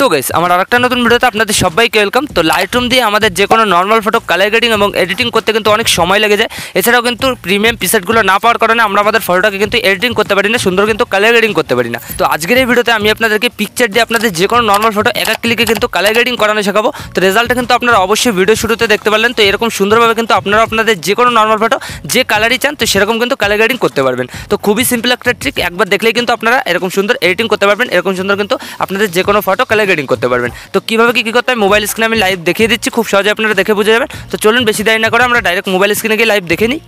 তো গেস আমার আরেকটা নতুন ভিডিওতে আপনাদের সবাইকে ওয়েলকাম তো লাইটরুম দিয়ে আমাদের যে কোনো নর্মাল ফটো কালার গ্রেডিং এবং এডিটিং করতে কিন্তু অনেক সময় লেগে যায় এছাড়াও কিন্তু প্রিমিয়াম পিসেটগুলো না পাওয়ার কারণে আমরা আমাদের ফটোটাকে কিন্তু এডিটিং করতে পারি না সুন্দর কিন্তু কালার গ্রেডিং করতে পারি না তো আজকের এই ভিডিওতে আমি আপনাদেরকে পিকচার দিয়ে আপনাদের যে কোনো নর্মাল ফটো এক ক্লিকে কিন্তু কালার গ্রেডিং করানো শেখাবো তো রেজাল্টটা কিন্তু আপনারা অবশ্যই ভিডিও শুরুতে দেখতে পারলেন তো এরকম সুন্দরভাবে কিন্তু আপনারা আপনাদের যে কোনো নর্মাল ফটো যে কালারই চান তো সেরকম কিন্তু কালার গ্রেডিং করতে পারবেন তো খুবই সিম্পল একটা ট্রিক একবার দেখলেই কিন্তু আপনারা এরকম সুন্দর এডিটিং করতে পারবেন এরকম সুন্দর কিন্তু আপনাদের যে কোনো ফটো কালার মার্কেটিং করতে পারবেন তো কীভাবে কী কী করতে হয় মোবাইল স্ক্রিনে আমি লাইভ দেখিয়ে দিচ্ছি খুব সহজে আপনারা দেখে বুঝে যাবেন তো চলুন বেশি দেরি না করে আমরা ডাইরেক্ট মোবাইল স্ক্রিনে গিয়ে লাইভ দেখে নিই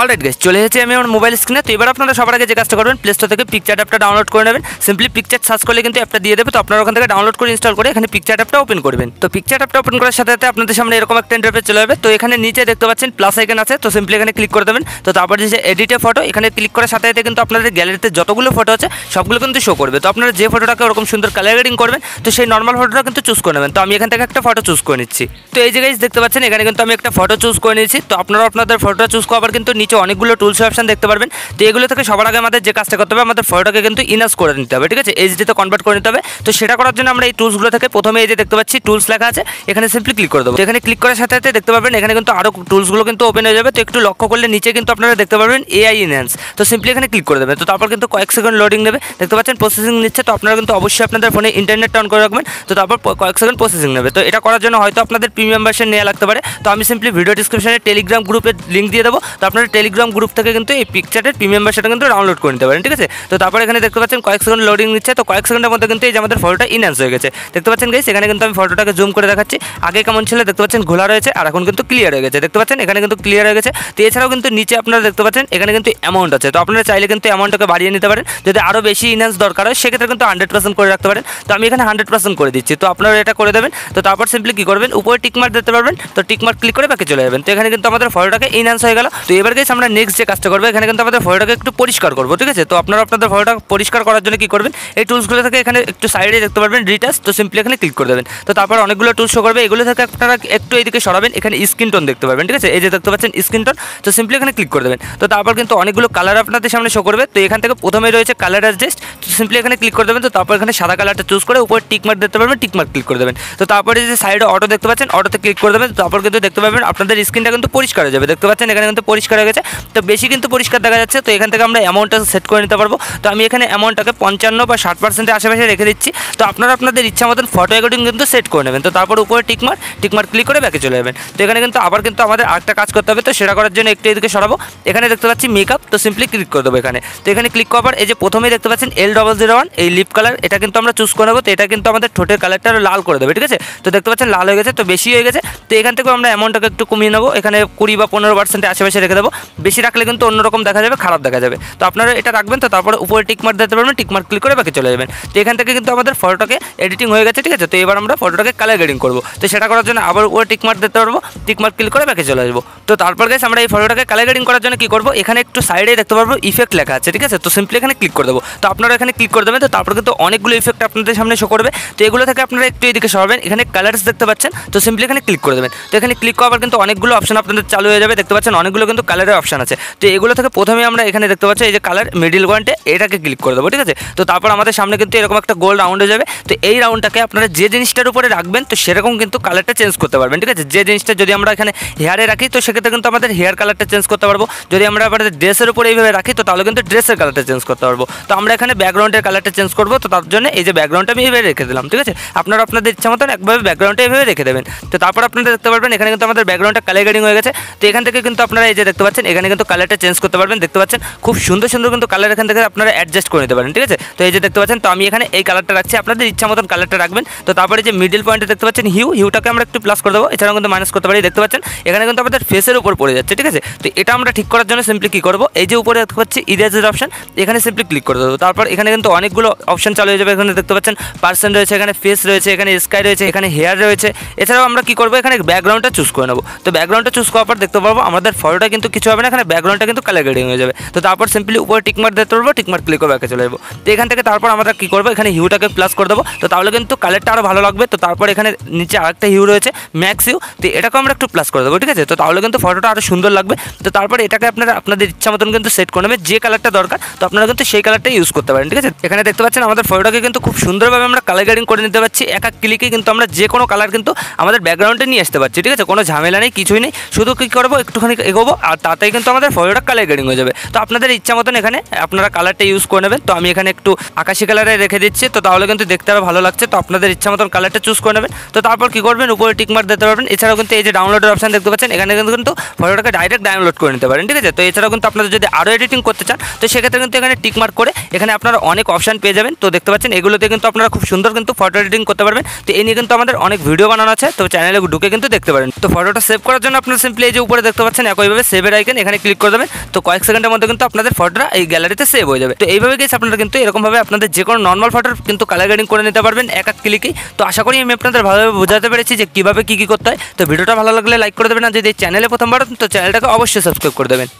অলরাইট গাইস চলে এসেছি আমি আমার মোবাইল স্ক্রিনে তো এবার আপনারা সবার আগে যে কাজটা করবেন প্লে স্টোর থেকে পিকচার অ্যাপটা ডাউনলোড করে নেবেন সিম্পলি পিকচার সার্চ করলে কিন্তু অ্যাপটা দিয়ে দেবে তো আপনারা ওখান থেকে ডাউনলোড করে ইনস্টল করে এখানে পিকচার অ্যাপটা ওপেন করবেন তো পিকচার অ্যাপটা ওপেন করার সাথে সাথে আপনাদের সামনে এরকম একটা ইন্টারফেস চলে যাবে তো এখানে নিচে দেখতে পাচ্ছেন প্লাস আইকন আছে তো সিম্পলি এখানে ক্লিক করে দেবেন তো তারপর যে এডিটে ফটো এখানে ক্লিক করার সাথে সাথে কিন্তু আপনাদের গ্যালারিতে যতগুলো ফটো আছে সবগুলো কিন্তু শো করবে তো আপনারা যে ফটোটাকে ওরকম সুন্দর কালারিং করবেন তো সেই নর্মাল ফটোটা কিন্তু চুজ করে নেবেন তো আমি এখান থেকে একটা ফটো চুজ করে নিচ্ছি তো এই জায়গায় দেখতে পাচ্ছেন এখানে কিন্তু আমি একটা ফটো চুজ করে নিয়েছি তো আপনারা আপনাদের ফটোটা চুজ করবার কিন্তু নিচে অনেকগুলো টুলস অপশান দেখতে পারবেন তো এগুলো থেকে সবার আগে আমাদের যে কাজটা করতে হবে আমাদের ফটোটাকে কিন্তু ইনাস করে নিতে হবে ঠিক আছে এইচডিতে কনভার্ট করে নিতে হবে তো সেটা করার জন্য আমরা এই টুলসগুলো থেকে প্রথমে এই যে দেখতে পাচ্ছি টুলস লেখা আছে এখানে সিম্পলি ক্লিক করে দেবো এখানে ক্লিক করার সাথে সাথে দেখতে পারবেন এখানে কিন্তু আরও টুলসগুলো কিন্তু ওপেন হয়ে যাবে তো একটু লক্ষ্য করলে নিচে কিন্তু আপনারা দেখতে পারবেন এআই ইনহ্যান্স তো সিম্পলি এখানে ক্লিক করে দেবেন তো তারপর কিন্তু কয়েক সেকেন্ড লোডিং নেবে দেখতে পাচ্ছেন প্রসেসিং নিচ্ছে তো আপনারা কিন্তু অবশ্যই আপনাদের ফোনে ইন্টারনেট অন করে রাখবেন তো তারপর কয়েক সেকেন্ড প্রসেসিং নেবে তো এটা করার জন্য হয়তো আপনাদের প্রিমিয়াম ভার্সন নেওয়া লাগতে পারে তো আমি সিম্পলি ভিডিও ডিসক্রিপশনে টেলিগ্রাম গ্রুপের লিঙ্ক দিয়ে দেবো তো আপনারা টেলিগ্রাম গ্রুপ থেকে কিন্তু এই পিকচারের প্রিমিয়াম সেটা কিন্তু ডাউনলোড করে নিতে পারেন ঠিক আছে তো তারপর এখানে দেখতে পাচ্ছেন কয়েক সেকেন্ড লোডিং নিচ্ছে তো কয়েক সেকেন্ডের মধ্যে কিন্তু এই যে আমাদের ফটোটা ইনহ্যান্স হয়ে গেছে দেখতে পাচ্ছেন গেছে এখানে কিন্তু আমি ফটোটাকে জুম করে দেখাচ্ছি আগে কেমন ছিল দেখতে পাচ্ছেন ঘোলা রয়েছে আর এখন কিন্তু ক্লিয়ার হয়ে গেছে দেখতে পাচ্ছেন এখানে কিন্তু ক্লিয়ার হয়ে গেছে তো এছাড়াও কিন্তু নিচে আপনারা দেখতে পাচ্ছেন এখানে কিন্তু অ্যামাউন্ট আছে তো আপনারা চাইলে কিন্তু অ্যামাউন্টটাকে বাড়িয়ে নিতে পারেন যদি আরও বেশি ইনহ্যান্স দরকার হয় সেক্ষেত্রে কিন্তু হান্ড্রেড পার্সেন্ট করে রাখতে পারেন তো আমি এখানে হান্ড্রেড পার্সেন্ট করে দিচ্ছি তো আপনারা এটা করে দেবেন তো তারপর সিম্পলি কী করবেন উপরে টিকমার্ক দিতে পারবেন তো টিকমার্ক ক্লিক করে বাকি চলে যাবেন তো এখানে কিন্তু আমাদের ফটোটাকে ইনহ্যান্স হয়ে গেল তো এবার গাইস আমরা নেক্সট যে কাজটা করবো এখানে কিন্তু আমাদের ফটোটাকে একটু পরিষ্কার করবো ঠিক আছে তো আপনারা আপনাদের ফটোটা পরিষ্কার করার জন্য কি করবেন এই টুলসগুলো থেকে এখানে একটু সাইডে দেখতে পারবেন রিটাস তো সিম্পলি এখানে ক্লিক করে দেবেন তো তারপর অনেকগুলো টুলস শো করবে এগুলো থেকে আপনারা একটু এদিকে সরাবেন এখানে স্ক্রিন টোন দেখতে পারবেন ঠিক আছে এই যে দেখতে পাচ্ছেন স্ক্রিন টোন তো সিম্পলি এখানে ক্লিক করে দেবেন তো তারপর কিন্তু অনেকগুলো কালার আপনাদের সামনে শো করবে তো এখান থেকে প্রথমে রয়েছে কালার অ্যাডজাস্ট তো সিম্পলি এখানে ক্লিক করে দেবেন তো তারপর এখানে সাদা কালারটা চুজ করে উপরে টিকমার্ক দেখতে পারবেন টিকমার্ক ক্লিক করে দেবেন তো তারপরে যে সাইডে অটো দেখতে পাচ্ছেন অটোতে ক্লিক করে দেবেন তারপর কিন্তু দেখতে পাবেন আপনাদের স্ক্রিনটা কিন্তু পরিষ্কার হয়ে যাবে দেখতে পাচ্ছেন এখানে কিন্তু পরিষ্কার হয়ে আছে তো বেশি কিন্তু পরিষ্কার দেখা যাচ্ছে তো এখান থেকে আমরা অ্যামাউন্টটা সেট করে নিতে পারবো তো আমি এখানে অ্যামাউন্টটাকে পঞ্চান্ন বা ষাট পার্সেন্টের আশেপাশে রেখে দিচ্ছি তো আপনারা আপনাদের ইচ্ছা মতন ফটো অ্যাকর্ডিং কিন্তু সেট করে নেবেন তো তারপর উপরে টিকমার টিকমার ক্লিক করে ব্যাকে চলে যাবেন তো এখানে কিন্তু আবার কিন্তু আমাদের আরেকটা কাজ করতে হবে তো সেটা করার জন্য একটু এদিকে সরাবো এখানে দেখতে পাচ্ছি মেকআপ তো সিম্পলি ক্লিক করে দেবো এখানে তো এখানে ক্লিক করার পর এই যে প্রথমেই দেখতে পাচ্ছেন এল ডবল জিরো ওয়ান এই লিপ কালার এটা কিন্তু আমরা চুজ করে নেবো তো এটা কিন্তু আমাদের ঠোঁটের কালারটা লাল করে দেবে ঠিক আছে তো দেখতে পাচ্ছেন লাল হয়ে গেছে তো বেশি হয়ে গেছে তো এখান থেকে আমরা অ্যামাউন্টটাকে একটু কমিয়ে নেবো এখানে কুড়ি বা পনেরো পার্সেন্টের আশেপাশে রেখে দেবো বেশি রাখলে কিন্তু অন্যরকম দেখা যাবে খারাপ দেখা যাবে তো আপনারা এটা রাখবেন তো তারপরে উপরে টিকমার্ক দিতে পারবেন টিকমার্ক ক্লিক করে বাকি চলে যাবেন তো এখান থেকে কিন্তু আমাদের ফটোটাকে এডিটিং হয়ে গেছে ঠিক আছে তো এবার আমরা ফটোটাকে কালার গ্রেডিং করবো তো সেটা করার জন্য আবার উপরে টিকমার্ক দিতে পারবো টিকমার্ক ক্লিক করে বাকি চলে আসবো তো তারপর গেছে আমরা এই ফটোটাকে কালার গ্রেডিং করার জন্য কী করবো এখানে একটু সাইডে দেখতে পারবো ইফেক্ট লেখা আছে ঠিক আছে তো সিম্পলি এখানে ক্লিক করে দেবো তো আপনারা এখানে ক্লিক করে দেবেন তো তারপর কিন্তু অনেকগুলো ইফেক্ট আপনাদের সামনে শো করবে তো এগুলো থেকে আপনারা একটু এদিকে সরাবেন এখানে কালার্স দেখতে পাচ্ছেন তো সিম্পলি এখানে ক্লিক করে দেবেন তো এখানে ক্লিক করার কিন্তু অনেকগুলো অপশন আপনাদের চালু হয়ে যাবে দেখতে পাচ্ছেন অনেকগুলো কিন্তু কালার কালারের অপশান আছে তো এগুলো থেকে প্রথমে আমরা এখানে দেখতে পাচ্ছি এই যে কালার মিডিল ওয়ানটে এটাকে ক্লিক করে দেবো ঠিক আছে তো তারপর আমাদের সামনে কিন্তু এরকম একটা গোল রাউন্ড হয়ে যাবে তো এই রাউন্ডটাকে আপনারা যে জিনিসটার উপরে রাখবেন তো সেরকম কিন্তু কালারটা চেঞ্জ করতে পারবেন ঠিক আছে যে জিনিসটা যদি আমরা এখানে হেয়ারে রাখি তো সেক্ষেত্রে কিন্তু আমাদের হেয়ার কালারটা চেঞ্জ করতে পারবো যদি আমরা আপনাদের ড্রেসের উপরে এইভাবে রাখি তো তাহলে কিন্তু ড্রেসের কালারটা চেঞ্জ করতে পারবো তো আমরা এখানে ব্যাকগ্রাউন্ডের কালারটা চেঞ্জ করবো তো তার জন্য এই যে ব্যাকগ্রাউন্ডটা আমি এইভাবে রেখে দিলাম ঠিক আছে আপনারা আপনাদের ইচ্ছা মতন একভাবে ব্যাকগ্রাউন্ডটা এইভাবে রেখে দেবেন তো তারপর আপনারা দেখতে পারবেন এখানে কিন্তু আমাদের ব্যাকগ্রাউন্ডটা কালার হয়ে গেছে তো এখান থেকে কিন্তু আপনারা এই যে দেখতে পাচ্ছেন এখানে কিন্তু কালারটা চেঞ্জ করতে পারবেন দেখতে পাচ্ছেন খুব সুন্দর সুন্দর কিন্তু কালার এখান থেকে আপনারা অ্যাডজাস্ট করে নিতে পারেন ঠিক আছে তো এই যে দেখতে পাচ্ছেন তো আমি এখানে এই কালারটা রাখছি আপনাদের ইচ্ছা মতন কালারটা রাখবেন তো তারপরে যে মিডিল পয়েন্টে দেখতে পাচ্ছেন হিউ হিউটাকে আমরা একটু প্লাস করে দেবো এছাড়াও কিন্তু মাইনাস করতে পারি দেখতে পাচ্ছেন এখানে কিন্তু আমাদের ফেসের উপর পড়ে যাচ্ছে ঠিক আছে তো এটা আমরা ঠিক করার জন্য সিম্পলি কী করবো এই যে উপরে দেখতে পাচ্ছি ইরেজের অপশন এখানে সিম্পলি ক্লিক করে দেবো তারপর এখানে কিন্তু অনেকগুলো অপশন চালু হয়ে যাবে এখানে দেখতে পাচ্ছেন পার্সন রয়েছে এখানে ফেস রয়েছে এখানে স্কাই রয়েছে এখানে হেয়ার রয়েছে এছাড়াও আমরা কী করবো এখানে ব্যাকগ্রাউন্ডটা চুজ করে নেবো তো ব্যাকগ্রাউন্ডটা চুজ করার পর দেখতে পারবো আমাদের ফটোটা কিন্তু কিছু হবে না এখানে ব্যাকগ্রাউন্ডটা কিন্তু কালার গ্রেডিং হয়ে যাবে তো তারপর সিম্পলি উপরে টিকমার দিতে পারবো টিকমার ক্লিক করে চলে যাবো তো এখান থেকে তারপর আমরা কী করবো এখানে হিউটাকে প্লাস করে দেবো তো তাহলে কিন্তু কালারটা আরও ভালো লাগবে তো তারপর এখানে নিচে আরেকটা হিউ রয়েছে ম্যাক্স হিউ তো এটাকে আমরা একটু প্লাস করে দেবো ঠিক আছে তো তাহলে কিন্তু ফটোটা আরও সুন্দর লাগবে তো তারপরে এটাকে আপনারা আপনাদের ইচ্ছা মতন কিন্তু সেট করে নেবে যে কালারটা দরকার তো আপনারা কিন্তু সেই কালারটা ইউজ করতে পারেন ঠিক আছে এখানে দেখতে পাচ্ছেন আমাদের ফটোটাকে কিন্তু খুব সুন্দরভাবে আমরা কালার গ্রেডিং করে নিতে পারছি এক এক ক্লিকে কিন্তু আমরা যে কোনো কালার কিন্তু আমাদের ব্যাকগ্রাউন্ডে নিয়ে আসতে পারছি ঠিক আছে কোনো ঝামেলা নেই কিছুই নেই শুধু কী করবো একটুখানি এগোবো আর তাতেই কিন্তু আমাদের ফটোটা কালার গ্রেডিং হয়ে যাবে তো আপনাদের ইচ্ছা মতন এখানে আপনারা কালারটা ইউজ করে নেবেন তো আমি এখানে একটু আকাশি কালারে রেখে দিচ্ছি তো তাহলে কিন্তু দেখতে আরও ভালো লাগছে তো আপনাদের ইচ্ছা মতন কালারটা চুজ করে নেবেন তো তারপর কী করবেন উপরে টিকমার্ক দিতে পারবেন এছাড়াও কিন্তু এই যে ডাউনলোডের অপশান দেখতে পাচ্ছেন এখানে কিন্তু কিন্তু ফটোটাকে ডাইরেক্ট ডাউনলোড করে নিতে পারেন ঠিক আছে তো এছাড়াও কিন্তু আপনারা যদি আরও এডিটিং করতে চান তো সেক্ষেত্রে কিন্তু এখানে টিকমার্ক করে এখানে আপনারা অনেক অপশান পেয়ে যাবেন তো দেখতে পাচ্ছেন এগুলোতে কিন্তু আপনারা খুব সুন্দর কিন্তু ফটো এডিটিং করতে পারবেন তো এই নিয়ে কিন্তু আমাদের অনেক ভিডিও বানানো আছে তো চ্যানেলে ঢুকে কিন্তু দেখতে পারেন তো ফটোটা সেভ করার জন্য আপনারা সিম্পলি এই যে উপরে দেখতে পাচ্ছেন একইভাবে সেভের আইকন এখানে ক্লিক করে দেবেন তো কয়েক সেকেন্ডের মধ্যে কিন্তু আপনাদের ফটোটা এই গ্যালারিতে সেভ হয়ে যাবে তো এইভাবে গেছে আপনারা কিন্তু এরকমভাবে আপনাদের যে কোনো নর্মাল ফটোর কিন্তু কালার গ্রেডিং করে নিতে পারবেন এক এক ক্লিকেই তো আশা করি আমি আপনাদের ভালোভাবে বোঝাতে পেরেছি যে কীভাবে কী কী করতে হয় তো ভিডিওটা ভালো লাগলে লাইক করে দেবেন আর যদি চ্যানেলে প্রথমবার তো চ্যানেলটাকে অবশ্যই সাবস্ক্রাইব করে দেবেন